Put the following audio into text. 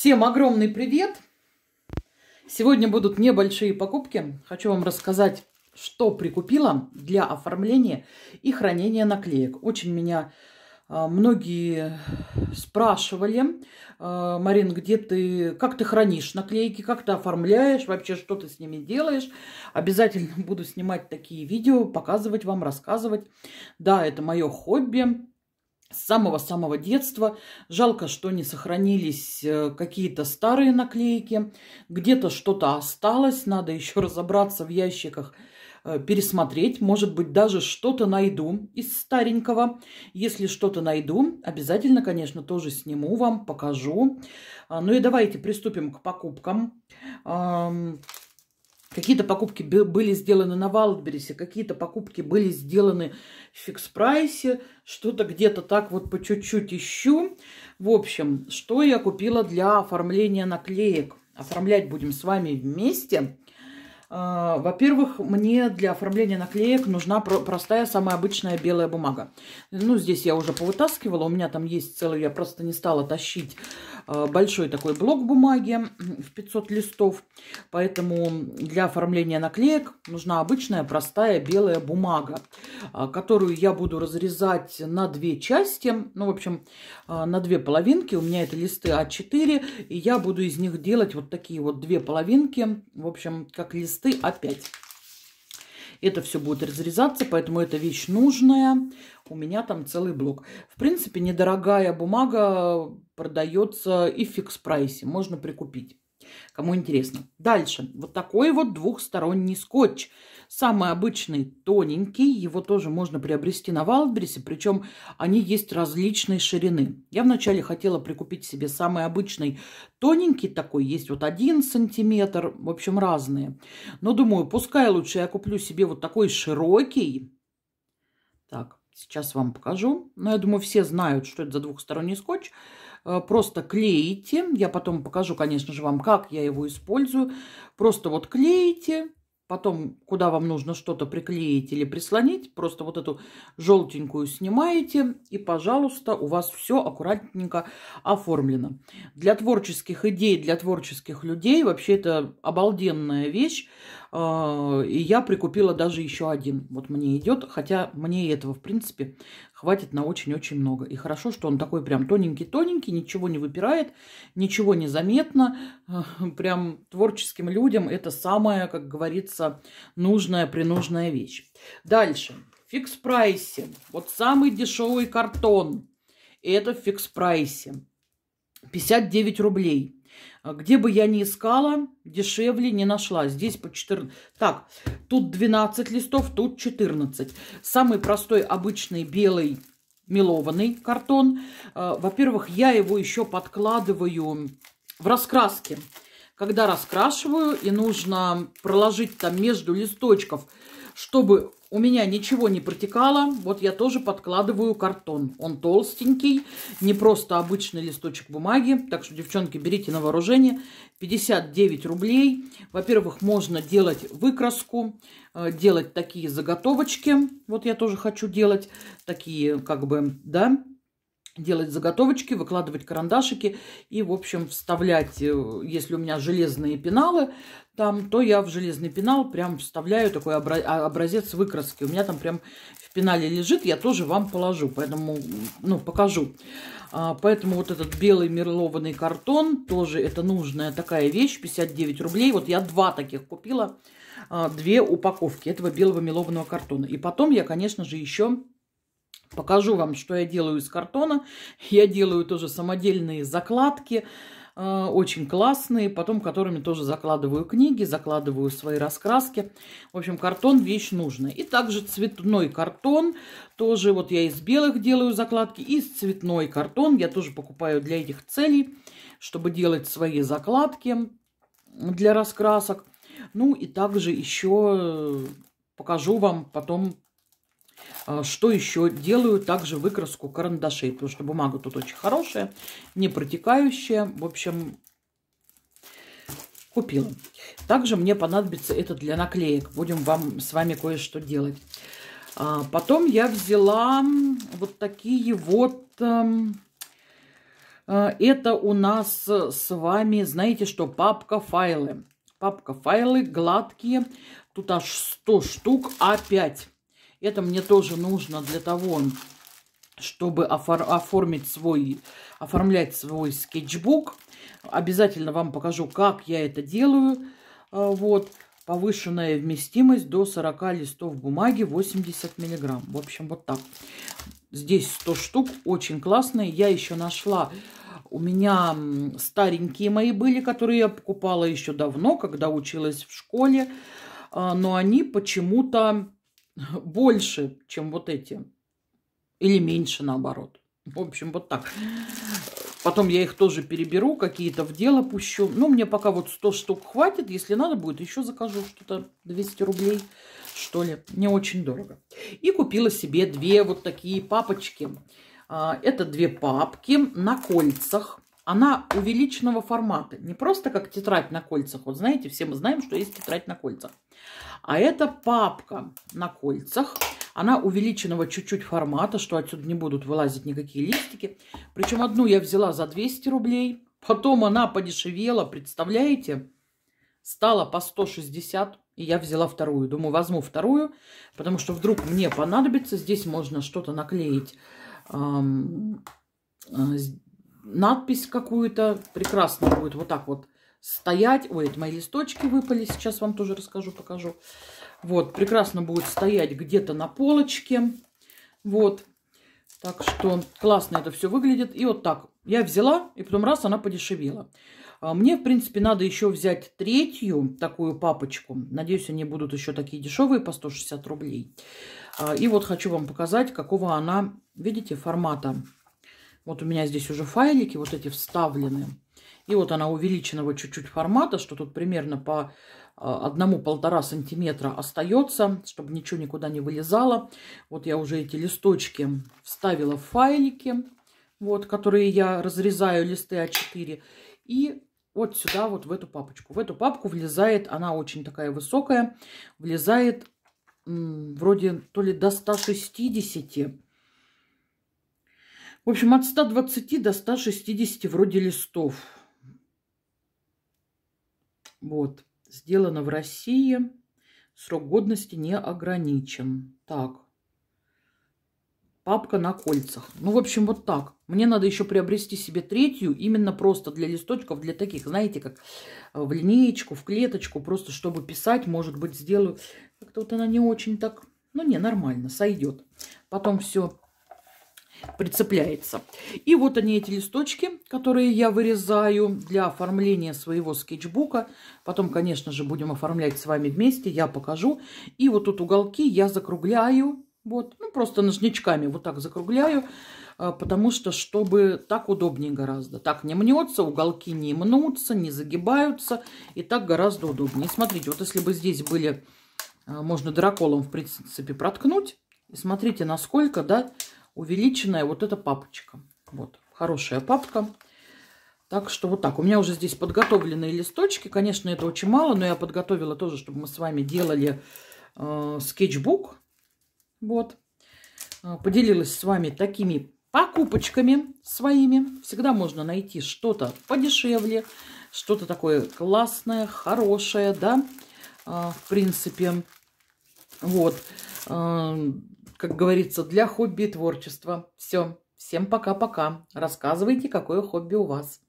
Всем огромный привет! Сегодня будут небольшие покупки. Хочу вам рассказать, что прикупила для оформления и хранения наклеек. Очень меня а, многие спрашивали, а, Марин, где ты, как ты хранишь наклейки, как ты оформляешь, вообще что ты с ними делаешь. Обязательно буду снимать такие видео, показывать вам, рассказывать. Да, это мое хобби с самого-самого детства. Жалко, что не сохранились э, какие-то старые наклейки. Где-то что-то осталось, надо еще разобраться в ящиках, э, пересмотреть. Может быть, даже что-то найду из старенького. Если что-то найду, обязательно, конечно, тоже сниму вам, покажу. А, ну и давайте приступим к покупкам. Какие-то покупки были сделаны на Валберисе, какие-то покупки были сделаны в фикс-прайсе, что-то где-то так вот по чуть-чуть ищу. В общем, что я купила для оформления наклеек? Оформлять будем с вами вместе. А, во-первых, мне для оформления наклеек нужна простая, самая обычная белая бумага. Ну, здесь я уже повытаскивала, у меня там есть целую, я просто не стала тащить Э, большой такой блок бумаги в 500 листов. Поэтому для оформления наклеек нужна обычная простая белая бумага, а, которую я буду разрезать на две части. Ну, в общем, а, на две половинки. У меня это листы А4. И я буду из них делать вот такие вот две половинки. В общем, как листы А5. Это все будет разрезаться, поэтому эта вещь нужная. У меня там целый блок. В принципе, недорогая бумага э, продается и в фикс-прайсе. Можно прикупить кому интересно. Дальше. Вот такой вот двухсторонний скотч. Самый обычный, тоненький. Его тоже можно приобрести на Валбрисе, причем они есть различной ширины. Я вначале хотела прикупить себе самый обычный тоненький такой. Есть вот один сантиметр, в общем, разные. Но думаю, пускай лучше я куплю себе вот такой широкий. Так, сейчас вам покажу. Но я думаю, все знают, что это за двухсторонний скотч. Э, просто клеите. Я потом покажу, конечно же, вам, как я его использую. Просто вот клеите, потом, куда вам нужно что-то приклеить или прислонить, просто вот эту желтенькую снимаете, и, пожалуйста, у вас все аккуратненько оформлено. Для творческих идей, для творческих людей вообще это обалденная вещь. А, и я прикупила даже еще один. Вот мне идет, хотя мне этого, в принципе, хватит на очень-очень много. И хорошо, что он такой прям тоненький-тоненький, ничего не выпирает, ничего не заметно. А, прям творческим людям это самая, как говорится, нужная, принужная вещь. Дальше. В фикс-прайсе. Вот самый дешевый картон. Это в фикс-прайсе. 59 рублей. А где бы я ни искала, дешевле не нашла. Здесь по 14. Так, тут 12 листов, тут 14. Самый простой, обычный белый мелованный картон. А, во-первых, я его еще подкладываю в раскраске. Когда раскрашиваю, и нужно проложить там между листочков чтобы у меня ничего не протекало, вот я тоже подкладываю картон. Он толстенький, не просто обычный листочек бумаги. Так что, девчонки, берите на вооружение. 59 рублей. Во-первых, можно делать выкраску, э, делать такие заготовочки. Вот я тоже хочу делать такие, как бы, да, делать заготовочки, выкладывать карандашики и, в общем, вставлять, э, если у меня железные пеналы там, то я в железный пенал прям вставляю такой а, образец выкраски. У меня там прям в пенале лежит, я тоже вам положу, поэтому, ну, покажу. А, поэтому вот этот белый мерлованный картон, тоже это нужная такая вещь, 59 рублей. Вот я два таких купила, а, две упаковки этого белого мелованного картона. И потом я, конечно же, еще Покажу вам, что я делаю из картона. Я делаю тоже самодельные закладки, э, очень классные, потом которыми тоже закладываю книги, закладываю свои раскраски. В общем, картон – вещь нужная. И также цветной картон. Тоже вот я из белых делаю закладки, и из цветной картон я тоже покупаю для этих целей, чтобы делать свои закладки для раскрасок. Ну и также еще э, покажу вам потом а, что еще? Делаю также выкраску карандашей, потому что бумага тут очень хорошая, не протекающая. В общем, купила. Также мне понадобится это для наклеек. Будем вам с вами кое-что делать. А, потом я взяла вот такие вот... Эм, э, это у нас с вами, знаете что, папка файлы. Папка файлы гладкие. Тут аж 100 штук А5. Это мне тоже нужно для того, чтобы оформить свой, оформлять свой скетчбук. Обязательно вам покажу, как я это делаю. А, вот. Повышенная вместимость до 40 листов бумаги 80 миллиграмм. В общем, вот так. Здесь 100 штук. Очень классные. Я еще нашла... У меня старенькие мои были, которые я покупала еще давно, когда училась в школе. А, но они почему-то больше, чем вот эти. Или меньше, наоборот. В общем, вот так. Потом я их тоже переберу, какие-то в дело пущу. Ну, мне пока вот 100 штук хватит. Если надо будет, еще закажу что-то 200 рублей, что ли. Не очень дорого. И купила себе две вот такие папочки. А, это две папки на кольцах. Она увеличенного формата. Не просто как тетрадь на кольцах. Вот знаете, все мы знаем, что есть тетрадь на кольцах. А это папка на кольцах. Она увеличенного чуть-чуть формата, что отсюда не будут вылазить никакие листики. Причем одну я взяла за 200 рублей. Потом она подешевела, представляете? Стала по 160, и я взяла вторую. Думаю, возьму вторую, потому что вдруг мне понадобится. Здесь можно что-то наклеить, эм, э, надпись какую-то. Прекрасно будет вот так вот стоять. Ой, это мои листочки выпали, сейчас вам тоже расскажу, покажу. Вот, прекрасно будет стоять где-то на полочке. Вот, так что классно это все выглядит. И вот так. Я взяла, и потом раз, она подешевела. А мне, в принципе, надо еще взять третью такую папочку. Надеюсь, они будут еще такие дешевые, по 160 рублей. А, и вот хочу вам показать, какого она, видите, формата. Вот у меня здесь уже файлики вот эти вставлены. И вот она увеличенного чуть-чуть формата, что тут примерно по а, одному-полтора сантиметра остается, чтобы ничего никуда не вылезало. Вот я уже эти листочки вставила в файлики, вот, которые я разрезаю, листы А4. И вот сюда, вот в эту папочку. В эту папку влезает, она очень такая высокая, влезает вроде то ли до 160. В общем, от 120 до 160 вроде листов. Вот, сделано в России. Срок годности не ограничен. Так, папка на кольцах. Ну, в общем, вот так. Мне надо еще приобрести себе третью, именно просто для листочков, для таких, знаете, как э, в линеечку, в клеточку, просто чтобы писать, может быть, сделаю. Как-то вот она не очень так... Ну, не, нормально, сойдет. Потом все прицепляется. И вот они, эти листочки, которые я вырезаю для оформления своего скетчбука. Потом, конечно же, будем оформлять с вами вместе, я покажу. И вот тут уголки я закругляю, вот, ну просто ножничками вот так закругляю, э, потому что, чтобы так удобнее гораздо. Так не мнется, уголки не мнутся, не загибаются, и так гораздо удобнее. Смотрите, вот если бы здесь были, э, можно драколом, в принципе, проткнуть, и смотрите, насколько, да, увеличенная вот эта папочка. Вот, хорошая папка. Так что вот так. У меня уже здесь подготовленные листочки. Конечно, это очень мало, но я подготовила тоже, чтобы мы с вами делали э, скетчбук. Вот. Э, поделилась с вами такими покупочками своими. Всегда можно найти что-то подешевле, что-то такое классное, хорошее, да, э, в принципе. Вот. Э, как говорится, для хобби и творчества. Все. Всем пока-пока. Рассказывайте, какое хобби у вас.